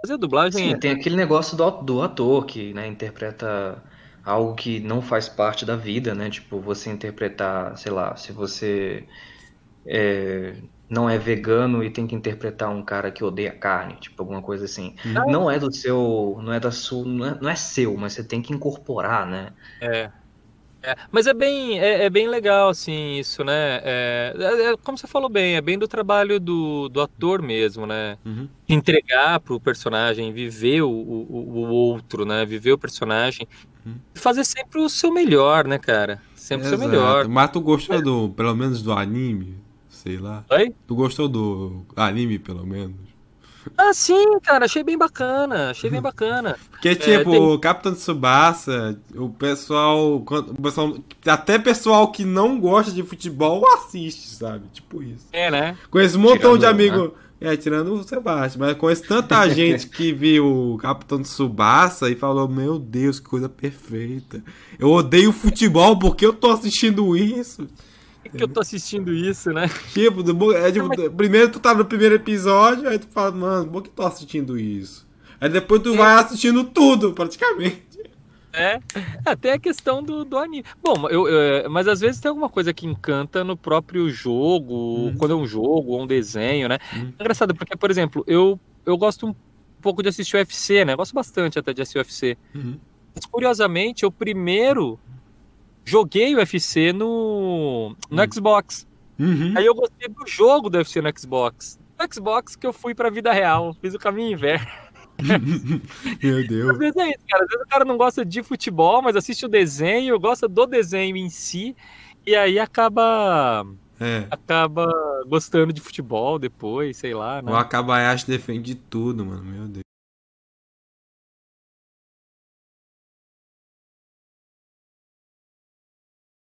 Fazer dublagem. Sim, é... tem aquele negócio do, do ator que né, interpreta algo que não faz parte da vida, né? Tipo, você interpretar, sei lá, se você é, não é vegano e tem que interpretar um cara que odeia carne, tipo alguma coisa assim. Não, não é do seu, não é da sua, não é, não é seu, mas você tem que incorporar, né? É. É, mas é bem, é, é, bem legal, assim, isso, né? É, é, é, como você falou bem, é bem do trabalho do, do ator mesmo, né? Uhum. Entregar pro personagem, viver o, o, o, outro, né? Viver o personagem. Uhum. E fazer sempre o seu melhor, né, cara? Sempre o seu melhor. Mas tu gostou é. do, pelo menos do anime? Sei lá. Oi? Tu gostou do anime, pelo menos? Ah, sim, cara, achei bem bacana, achei bem uhum. bacana. Porque, é, tipo, é, tem... o Capitão Tsubasa, o pessoal, o pessoal. Até pessoal que não gosta de futebol assiste, sabe? Tipo isso. É, né? Com esse montão tirando, de né? amigo. Né? É, tirando o Sebastião, mas conheço tanta gente que viu o Capitão Tsubasa e falou: Meu Deus, que coisa perfeita. Eu odeio futebol porque eu tô assistindo isso. É que eu tô assistindo isso, né? Tipo, é, tipo Mas... primeiro tu tá no primeiro episódio, aí tu fala, mano, por que tu tá assistindo isso? Aí depois tu é. vai assistindo tudo, praticamente. É, até a questão do, do anime. Bom, eu, eu, é, mas às vezes tem alguma coisa que encanta no próprio jogo, uhum. quando é um jogo ou um desenho, né? Uhum. É engraçado, porque, por exemplo, eu, eu gosto um pouco de assistir UFC, né? gosto bastante até de assistir UFC. Uhum. Mas, curiosamente, eu primeiro joguei o UFC no, no uhum. Xbox. Uhum. Aí eu gostei do jogo do UFC no Xbox. No Xbox que eu fui pra vida real, fiz o caminho inverso. Meu Deus. Às vezes é isso, cara. Às vezes o cara não gosta de futebol, mas assiste o desenho, gosta do desenho em si, e aí acaba. É. Acaba gostando de futebol depois, sei lá. Né? O Akabayashi defende tudo, mano. Meu Deus.